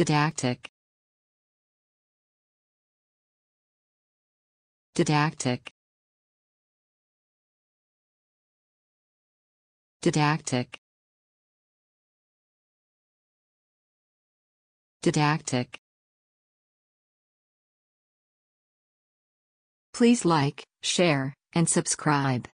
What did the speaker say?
Didactic. Didactic. Didactic. Didactic. Please like, share, and subscribe.